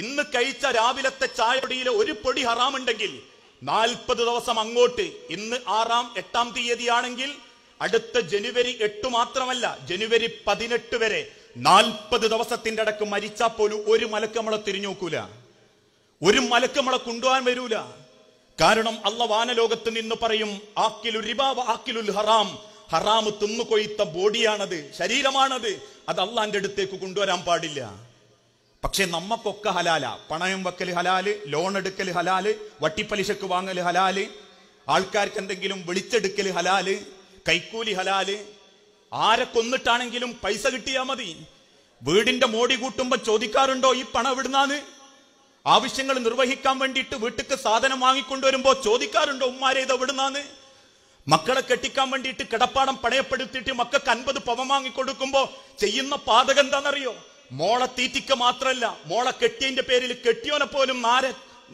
ഇന്ന് കഴിച്ച രാവിലത്തെ ചായപ്പൊടിയിലെ ഒരു പൊടി ഹറാമുണ്ടെങ്കിൽ നാൽപ്പത് ദിവസം അങ്ങോട്ട് ഇന്ന് ആറാം എട്ടാം തീയതിയാണെങ്കിൽ അടുത്ത ജനുവരി എട്ട് മാത്രമല്ല ജനുവരി പതിനെട്ട് വരെ നാൽപ്പത് ദിവസത്തിന്റെ അടക്ക് മരിച്ചാൽ പോലും ഒരു മലക്കമ്മളെ തിരിഞ്ഞു നോക്കൂല ഒരു മലക്കമ്മളെ കൊണ്ടുപോകാൻ വരൂല കാരണം അള്ള വാനലോകത്ത് നിന്ന് പറയും ആക്കിലു റിബാവ് ആക്കിലുൽ ഹറാം ഹറാം തിന്നുകൊയ്ത്ത ബോഡിയാണത് ശരീരമാണത് അത് അള്ളാന്റെ അടുത്തേക്ക് കൊണ്ടുവരാൻ പാടില്ല പക്ഷെ നമ്മക്കൊക്കെ ഹലാല പണയം വെക്കൽ ഹലാല് ലോൺ എടുക്കൽ ഹലാല് വട്ടിപ്പലിശക്ക് വാങ്ങൽ ഹലാല് ആൾക്കാർക്ക് എന്തെങ്കിലും വിളിച്ചെടുക്കൽ ഹലാല് കൈക്കൂലി ഹലാല് ആരെ കൊന്നിട്ടാണെങ്കിലും പൈസ കിട്ടിയാ മതി വീടിന്റെ മോടി കൂട്ടുമ്പോ ചോദിക്കാറുണ്ടോ ഈ പണം എവിടുന്നാന്ന് ആവശ്യങ്ങൾ നിർവഹിക്കാൻ വേണ്ടിയിട്ട് വീട്ടിക്ക് സാധനം വാങ്ങിക്കൊണ്ടുവരുമ്പോ ചോദിക്കാറുണ്ടോ ഉമ്മാരെ ഇത് എവിടുന്നാന്ന് മക്കളെ കെട്ടിക്കാൻ വേണ്ടിയിട്ട് കിടപ്പാടം പണയപ്പെടുത്തിയിട്ട് മക്കൾക്ക് അൻപത് പവം വാങ്ങിക്കൊടുക്കുമ്പോ ചെയ്യുന്ന പാതകം എന്താണെന്നറിയോ മോളെ തീറ്റിക്ക മാത്രല്ല മോളെ കെട്ടിയതിന്റെ പേരിൽ കെട്ടിയോനെ പോലും നാര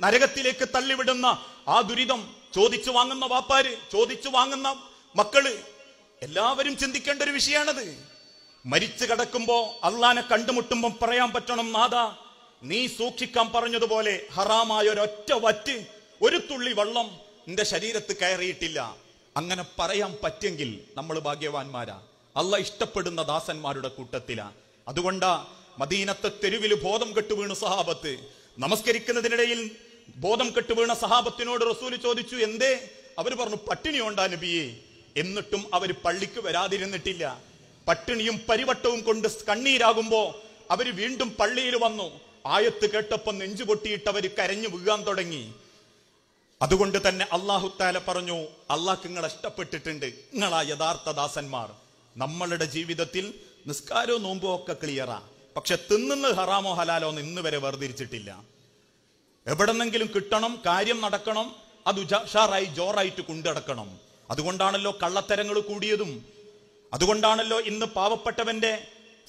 നരകത്തിലേക്ക് തള്ളിവിടുന്ന ആ ദുരിതം ചോദിച്ചു വാങ്ങുന്ന വാപ്പാര് ചോദിച്ചു വാങ്ങുന്ന മക്കള് എല്ലാവരും ചിന്തിക്കേണ്ട ഒരു വിഷയമാണത് മരിച്ചു കിടക്കുമ്പോ അള്ളാനെ കണ്ടുമുട്ടുമ്പോൾ പറയാൻ പറ്റണം നാദ നീ സൂക്ഷിക്കാൻ പറഞ്ഞതുപോലെ ഹറാമായ ഒരൊറ്റ വറ്റ് ഒരു തുള്ളി വെള്ളം നിന്റെ ശരീരത്ത് കയറിയിട്ടില്ല അങ്ങനെ പറയാൻ പറ്റെങ്കിൽ നമ്മൾ ഭാഗ്യവാന്മാരാ അല്ല ഇഷ്ടപ്പെടുന്ന ദാസന്മാരുടെ കൂട്ടത്തിലാ അതുകൊണ്ടാ മദീനത്തെ തെരുവിൽ ബോധം കെട്ടുവീണു സഹാബത്ത് നമസ്കരിക്കുന്നതിനിടയിൽ ബോധം കെട്ടുവീണ സഹാബത്തിനോട് റസൂല് ചോദിച്ചു എന്തേ അവർ പറഞ്ഞു പട്ടിണി ഉണ്ടാ നബിയെ എന്നിട്ടും അവർ പള്ളിക്ക് വരാതിരുന്നിട്ടില്ല പട്ടിണിയും പരിവട്ടവും കൊണ്ട് കണ്ണീരാകുമ്പോ അവർ വീണ്ടും പള്ളിയിൽ വന്നു ആയത്ത് കേട്ടപ്പോൾ നെഞ്ചു പൊട്ടിയിട്ട് അവർ കരഞ്ഞു വീഴാൻ തുടങ്ങി അതുകൊണ്ട് തന്നെ അള്ളാഹുത്താല പറഞ്ഞു അള്ളാഹ് നിങ്ങൾ ഇഷ്ടപ്പെട്ടിട്ടുണ്ട് നിങ്ങളാ യഥാർത്ഥ ദാസന്മാർ നമ്മളുടെ ജീവിതത്തിൽ നിസ്കാരവും നോമ്പും ഒക്കെ ക്ലിയറാ പക്ഷെ തിന്നുന്നത് ഹറാമോ ഹലാലോ എന്ന് ഇന്ന് വരെ വേർതിരിച്ചിട്ടില്ല എവിടെന്നെങ്കിലും കിട്ടണം കാര്യം നടക്കണം അത് ഉഷാറായി ജോറായിട്ട് കൊണ്ടടക്കണം അതുകൊണ്ടാണല്ലോ കള്ളത്തരങ്ങൾ കൂടിയതും അതുകൊണ്ടാണല്ലോ ഇന്ന് പാവപ്പെട്ടവന്റെ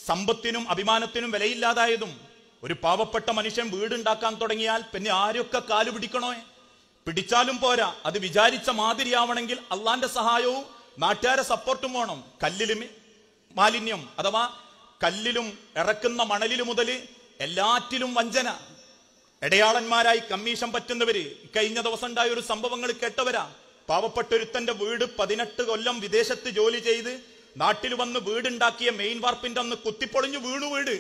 സമ്പത്തിനും അഭിമാനത്തിനും വിലയില്ലാതായതും ഒരു പാവപ്പെട്ട മനുഷ്യൻ വീടുണ്ടാക്കാൻ തുടങ്ങിയാൽ പിന്നെ ആരൊക്കെ കാലു പിടിക്കണോ പിടിച്ചാലും പോരാ അത് വിചാരിച്ച മാതിരിയാവണമെങ്കിൽ അള്ളാന്റെ സഹായവും നാട്ടുകാരെ സപ്പോർട്ടും വേണം കല്ലിലും മാലിന്യം അഥവാ കല്ലിലും ഇറക്കുന്ന മണലിലും മുതൽ എല്ലാറ്റിലും വഞ്ചന ഇടയാളന്മാരായി കമ്മീഷൻ പറ്റുന്നവര് കഴിഞ്ഞ ദിവസം ഉണ്ടായ ഒരു സംഭവങ്ങൾ കേട്ടവരാ പാവപ്പെട്ടൊരുത്തന്റെ വീട് പതിനെട്ട് കൊല്ലം വിദേശത്ത് ജോലി ചെയ്ത് നാട്ടിൽ വന്ന് വീടുണ്ടാക്കിയ മെയിൻ വാർപ്പിന്റെ അന്ന് കുത്തിപ്പൊളിഞ്ഞു വീണു വീട്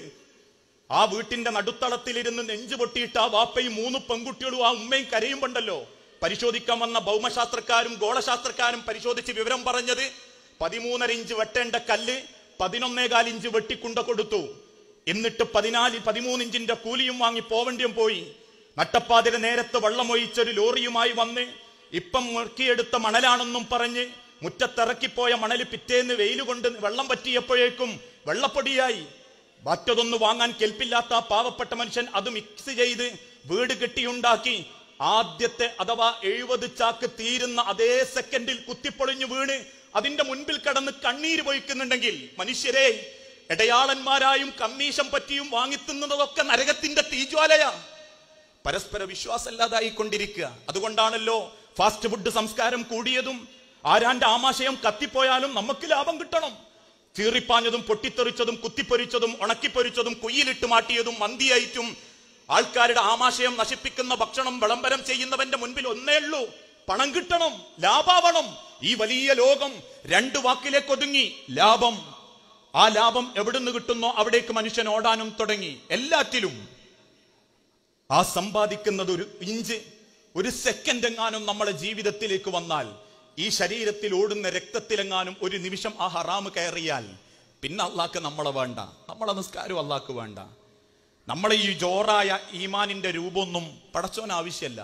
ആ വീട്ടിന്റെ നടുത്തളത്തിലിരുന്ന് നെഞ്ചു പൊട്ടിയിട്ട് ആ വാപ്പയും മൂന്ന് പെൺകുട്ടികളും ആ ഉമ്മയും കരയുമ്പോണ്ടല്ലോ പരിശോധിക്കാൻ വന്ന ഭൗമശാസ്ത്രക്കാരും ഗോളശാസ്ത്രക്കാരും പരിശോധിച്ച് വിവരം പറഞ്ഞത് പതിമൂന്നര ഇഞ്ച് വെട്ടേണ്ട കല്ല് പതിനൊന്നേകാൽ ഇഞ്ച് വെട്ടിക്കുണ്ട കൊടുത്തു എന്നിട്ട് പതിനാല് പതിമൂന്നിഞ്ചിന്റെ കൂലിയും വാങ്ങി പോവണ്ടിയും പോയി നട്ടപ്പാതിര നേരത്ത് വള്ളമൊഴിച്ചൊരു ലോറിയുമായി വന്ന് ഇപ്പം മുറുക്കിയെടുത്ത മണലാണെന്നും പറഞ്ഞ് മുറ്റത്തിറക്കിപ്പോയ മണല് പിറ്റേന്ന് വെയിലുകൊണ്ട് കൊണ്ട് വെള്ളം പറ്റിയപ്പോഴേക്കും വെള്ളപ്പൊടിയായി മറ്റതൊന്ന് വാങ്ങാൻ കെൽപ്പില്ലാത്ത ആ പാവപ്പെട്ട മനുഷ്യൻ അത് മിക്സ് ചെയ്ത് വീട് കെട്ടിയുണ്ടാക്കി ആദ്യത്തെ അഥവാ എഴുപത് ചാക്ക് തീരുന്ന അതേ സെക്കൻഡിൽ കുത്തിപ്പൊളിഞ്ഞു വീണ് അതിന്റെ മുൻപിൽ കടന്ന് കണ്ണീര് പൊഴിക്കുന്നുണ്ടെങ്കിൽ മനുഷ്യരെ ഇടയാളന്മാരായും കമ്മീഷൻ പറ്റിയും വാങ്ങിത്തുന്നതൊക്കെ നരകത്തിന്റെ തീജ്വാലയാ പരസ്പര കൊണ്ടിരിക്കുക അതുകൊണ്ടാണല്ലോ ഫാസ്റ്റ് ഫുഡ് സംസ്കാരം കൂടിയതും ആരാന്റെ ആമാശയം കത്തിപ്പോയാലും നമുക്ക് ലാഭം കിട്ടണം ചീറിപ്പാഞ്ഞതും പൊട്ടിത്തെറിച്ചതും കുത്തിപ്പൊരിച്ചതും ഉണക്കിപ്പൊരിച്ചതും കുയ്യിലിട്ട് മാട്ടിയതും മന്തിയായിട്ടും ആൾക്കാരുടെ ആമാശയം നശിപ്പിക്കുന്ന ഭക്ഷണം വിളംബരം ചെയ്യുന്നവന്റെ മുൻപിൽ ഒന്നേ ഉള്ളൂ പണം കിട്ടണം ലാഭാവണം ഈ വലിയ ലോകം രണ്ട് വാക്കിലേക്ക് ഒതുങ്ങി ലാഭം ആ ലാഭം എവിടുന്ന് കിട്ടുന്നോ അവിടേക്ക് മനുഷ്യൻ ഓടാനും തുടങ്ങി എല്ലാറ്റിലും ആ സമ്പാദിക്കുന്നത് ഒരു ഇഞ്ച് ഒരു സെക്കൻഡ് എങ്ങാനും നമ്മളെ ജീവിതത്തിലേക്ക് വന്നാൽ ഈ ശരീരത്തിൽ ഓടുന്ന രക്തത്തിലെങ്ങാനും ഒരു നിമിഷം ആ ഹറാമ് കയറിയാൽ പിന്നെ അള്ളാക്ക് നമ്മളെ വേണ്ട നമ്മളെ നിസ്കാരം അള്ളാക്ക് വേണ്ട നമ്മളെ ഈ ജോറായ ഈമാനിന്റെ രൂപമൊന്നും പടച്ചോൻ ആവശ്യമല്ല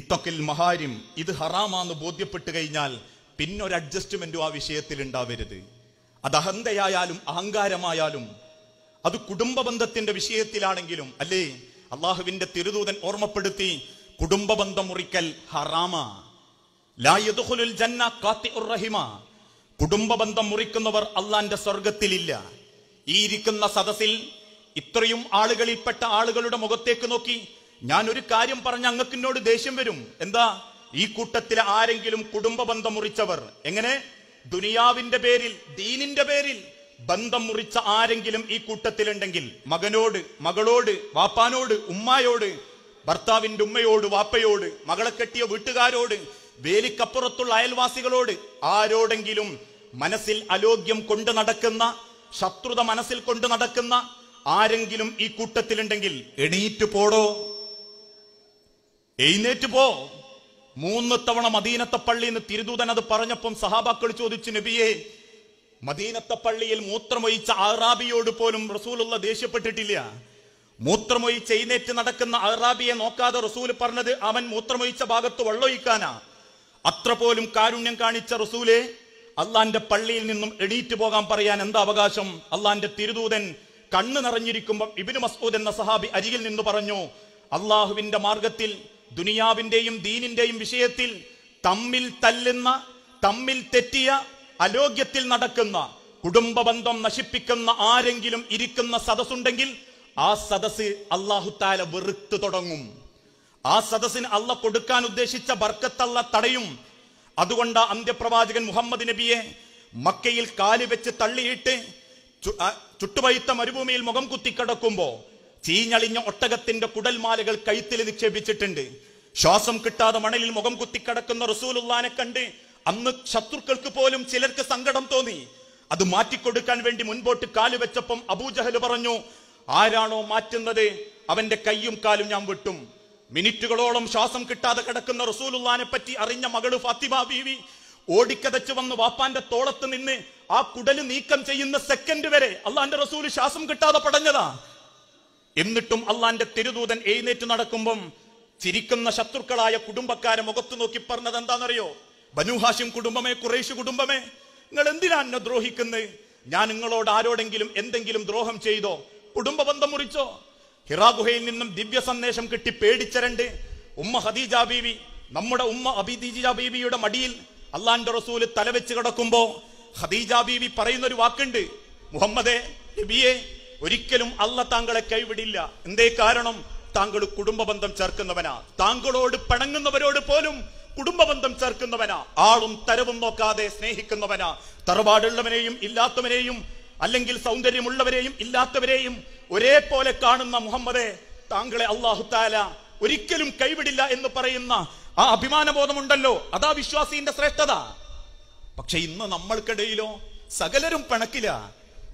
ഇത്തൊക്കിൽ മഹാരിം ഇത് ഹറാമാന്ന് ബോധ്യപ്പെട്ട് കഴിഞ്ഞാൽ പിന്നൊരു അഡ്ജസ്റ്റ്മെന്റും ആ വിഷയത്തിൽ ഉണ്ടാവരുത് അത് അഹന്തയായാലും അഹങ്കാരമായാലും അത് കുടുംബ ബന്ധത്തിന്റെ വിഷയത്തിലാണെങ്കിലും അല്ലേ അള്ളാഹുവിന്റെ തിരുദൂതൻ ഓർമ്മപ്പെടുത്തി കുടുംബ ബന്ധം മുറിക്കൽ ഹറാമ ലായതുഹുലുൽ ജന്ന കാത്തി റഹിമ കുടുംബ ബന്ധം മുറിക്കുന്നവർ അള്ളാന്റെ സ്വർഗത്തിലില്ല ഈ ഇരിക്കുന്ന സദസ്സിൽ ഇത്രയും ആളുകളിൽപ്പെട്ട ആളുകളുടെ മുഖത്തേക്ക് നോക്കി ഞാൻ ഒരു കാര്യം പറഞ്ഞ അങ്ങക്കിന്നോട് ദേഷ്യം വരും എന്താ ഈ കൂട്ടത്തിലെ ആരെങ്കിലും കുടുംബ ബന്ധം മുറിച്ചവർ എങ്ങനെ ദുനിയാവിന്റെ പേരിൽ ദീനിന്റെ പേരിൽ ബന്ധം മുറിച്ച ആരെങ്കിലും ഈ കൂട്ടത്തിലുണ്ടെങ്കിൽ മകനോട് മകളോട് വാപ്പാനോട് ഉമ്മായോട് ഭർത്താവിന്റെ ഉമ്മയോട് വാപ്പയോട് മകളെ കെട്ടിയ വീട്ടുകാരോട് വേലിക്കപ്പുറത്തുള്ള അയൽവാസികളോട് ആരോടെങ്കിലും മനസ്സിൽ അലോഗ്യം കൊണ്ട് നടക്കുന്ന ശത്രുത മനസ്സിൽ കൊണ്ട് നടക്കുന്ന ആരെങ്കിലും ഈ കൂട്ടത്തിലുണ്ടെങ്കിൽ എണീറ്റ് പോടോ എഴുന്നേറ്റ് പോ മൂന്ന് തവണ മദീനത്തെ പള്ളിയിൽ നിന്ന് തിരുദൂതൻ അത് പറഞ്ഞപ്പം സഹാബാക്കൾ ചോദിച്ചു നബിയെ മദീനത്തെ പള്ളിയിൽ മൂത്രമൊഴിച്ച അറാബിയോട് പോലും റസൂലുള്ള ദേഷ്യപ്പെട്ടിട്ടില്ല മൂത്രമൊഴിച്ച് എഴുന്നേറ്റ് നടക്കുന്ന അറാബിയെ നോക്കാതെ റസൂൽ പറഞ്ഞത് അവൻ മൂത്രമൊഴിച്ച ഭാഗത്ത് വെള്ളമൊഴിക്കാനാ അത്ര പോലും കാരുണ്യം കാണിച്ച റസൂലെ അള്ളാന്റെ പള്ളിയിൽ നിന്നും എണീറ്റ് പോകാൻ പറയാൻ എന്താ അവകാശം അള്ളാന്റെ തിരുദൂതൻ കണ്ണു നിറഞ്ഞിരിക്കുമ്പോൾ ഇബിന് മസ്ഊദ് എന്ന സഹാബി അരികിൽ നിന്ന് പറഞ്ഞു അള്ളാഹുവിന്റെ മാർഗത്തിൽ ദുനിയാവിന്റെയും ദീനിന്റെയും വിഷയത്തിൽ തമ്മിൽ തല്ലുന്ന തമ്മിൽ തെറ്റിയ അലോഗ്യത്തിൽ നടക്കുന്ന കുടുംബബന്ധം നശിപ്പിക്കുന്ന ആരെങ്കിലും ഇരിക്കുന്ന സദസ്സുണ്ടെങ്കിൽ ആ സദസ് അള്ളാഹുത്താല വെറുത്തു തുടങ്ങും ആ സദസ്സിന് അല്ല കൊടുക്കാൻ ഉദ്ദേശിച്ച ബർക്കത്തല്ല തടയും അതുകൊണ്ട് അന്ത്യപ്രവാചകൻ മുഹമ്മദ് നബിയെ മക്കയിൽ കാലുവെച്ച് വെച്ച് തള്ളിയിട്ട് ചുട്ടുപഴുത്ത മരുഭൂമിയിൽ മുഖം കുത്തിക്കിടക്കുമ്പോ തീഞ്ഞളിഞ്ഞ ഒട്ടകത്തിന്റെ കുടൽമാലകൾ കഴുത്തിൽ നിക്ഷേപിച്ചിട്ടുണ്ട് ശ്വാസം കിട്ടാതെ മണലിൽ മുഖം കുത്തിക്കിടക്കുന്ന റസൂലുള്ളാനെ കണ്ട് അന്ന് ശത്രുക്കൾക്ക് പോലും ചിലർക്ക് സങ്കടം തോന്നി അത് മാറ്റിക്കൊടുക്കാൻ വേണ്ടി മുൻപോട്ട് കാല് വെച്ചപ്പം അബൂജഹൽ പറഞ്ഞു ആരാണോ മാറ്റുന്നത് അവന്റെ കൈയും കാലും ഞാൻ വെട്ടും മിനിറ്റുകളോളം ശ്വാസം കിട്ടാതെ കിടക്കുന്ന റസൂലുള്ളാനെ പറ്റി അറിഞ്ഞ മകള് ഫാത്തിമ ബീവി ഓടിക്കതച്ചു വന്ന് വാപ്പാന്റെ തോളത്ത് നിന്ന് ആ കുടല് നീക്കം ചെയ്യുന്ന സെക്കൻഡ് വരെ അള്ളാന്റെ റസൂല് ശ്വാസം കിട്ടാതെ പടഞ്ഞതാ എന്നിട്ടും അള്ളാന്റെ തെരുദൂതൻ എഴുന്നേറ്റ് നടക്കുമ്പം ചിരിക്കുന്ന ശത്രുക്കളായ കുടുംബക്കാരെ മുഖത്തു നോക്കി പറഞ്ഞത് എന്താണെന്നറിയോ ബനുഹാഷിം കുടുംബമേ കുറേശു കുടുംബമേ നിങ്ങൾ എന്തിനാ എന്നെ ദ്രോഹിക്കുന്നത് ഞാൻ നിങ്ങളോട് ആരോടെങ്കിലും എന്തെങ്കിലും ദ്രോഹം ചെയ്തോ കുടുംബ ബന്ധം മുറിച്ചോ ഹിറാഗുഹയിൽ നിന്നും ദിവ്യ സന്ദേശം കിട്ടി പേടിച്ചരണ്ട് ഉമ്മ ഹദീജ ബീവി നമ്മുടെ ഉമ്മ അബിദീജ ബീവിയുടെ മടിയിൽ അള്ളാന്റെ റസൂല് തലവെച്ച് കിടക്കുമ്പോ ഹദീജ ബീവി പറയുന്ന ഒരു വാക്കുണ്ട് മുഹമ്മദേ നബിയെ ഒരിക്കലും അല്ല താങ്കളെ കൈവിടില്ല എന്തേ കാരണം താങ്കൾ കുടുംബബന്ധം ചേർക്കുന്നവനാ താങ്കളോട് പണങ്ങുന്നവരോട് പോലും കുടുംബബന്ധം ചേർക്കുന്നവനാ ആളും തരവും നോക്കാതെ സ്നേഹിക്കുന്നവനാ തറവാടുള്ളവനെയും ഇല്ലാത്തവനെയും അല്ലെങ്കിൽ സൗന്ദര്യമുള്ളവരെയും ഇല്ലാത്തവരെയും ഒരേപോലെ കാണുന്ന മുഹമ്മദെ താങ്കളെ അള്ളാഹു താല ഒരിക്കലും കൈവിടില്ല എന്ന് പറയുന്ന ആ അഭിമാനബോധമുണ്ടല്ലോ അതാ വിശ്വാസിന്റെ ശ്രേഷ്ഠത പക്ഷെ ഇന്ന് നമ്മൾക്കിടയിലോ സകലരും പിണക്കില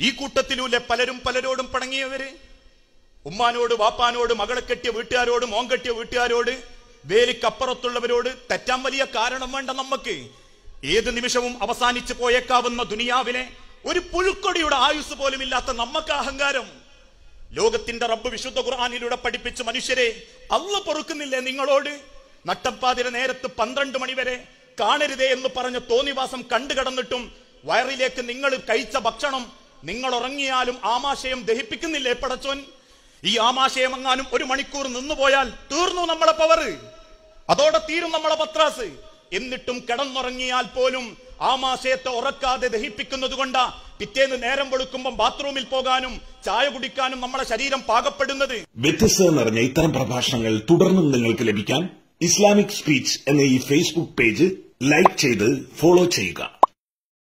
ഈ കൂട്ടത്തിലൂലെ പലരും പലരോടും പടങ്ങിയവര് ഉമ്മാനോട് വാപ്പാനോട് മകളെ കെട്ടിയ വീട്ടുകാരോട് മോൻ കെട്ടിയ വീട്ടുകാരോട് വേലിക്കപ്പുറത്തുള്ളവരോട് തെറ്റാൻ വലിയ കാരണം വേണ്ട നമുക്ക് ഏത് നിമിഷവും അവസാനിച്ചു പോയേക്കാവുന്ന ദുനിയാവിനെ ഒരു പുഴുക്കൊടിയുടെ ആയുസ് പോലും ഇല്ലാത്ത നമുക്ക് അഹങ്കാരം ലോകത്തിന്റെ റബ്ബ് വിശുദ്ധ ഖുർആാനിലൂടെ പഠിപ്പിച്ച മനുഷ്യരെ അല്ല പൊറുക്കുന്നില്ലേ നിങ്ങളോട് നട്ടപ്പാതിര നേരത്ത് പന്ത്രണ്ട് മണിവരെ കാണരുതേ എന്ന് പറഞ്ഞ തോന്നിവാസം കണ്ടു കടന്നിട്ടും വയറിലേക്ക് നിങ്ങൾ കഴിച്ച ഭക്ഷണം നിങ്ങൾ ഉറങ്ങിയാലും ആമാശയം ദഹിപ്പിക്കുന്നില്ലേ പടച്ചോൻ ഈ ആമാശയം എങ്ങാനും ഒരു മണിക്കൂർ നിന്നു പോയാൽ തീർന്നു നമ്മളെ പവർ അതോടെ തീരും നമ്മളെ പത്രാസ് എന്നിട്ടും കിടന്നുറങ്ങിയാൽ പോലും ആമാശയത്തെ ഉറക്കാതെ ദഹിപ്പിക്കുന്നത് കൊണ്ടാ പിറ്റേന്ന് നേരം വെളുക്കുമ്പോൾ ബാത്റൂമിൽ പോകാനും ചായ കുടിക്കാനും നമ്മളെ ശരീരം പാകപ്പെടുന്നത് വ്യത്യസ്തത നിറഞ്ഞ ഇത്തരം പ്രഭാഷണങ്ങൾ തുടർന്നും നിങ്ങൾക്ക് ലഭിക്കാൻ ഇസ്ലാമിക് സ്പീച്ച് എന്ന ഈ ഫേസ്ബുക്ക് പേജ് ലൈക്ക് ചെയ്ത് ഫോളോ ചെയ്യുക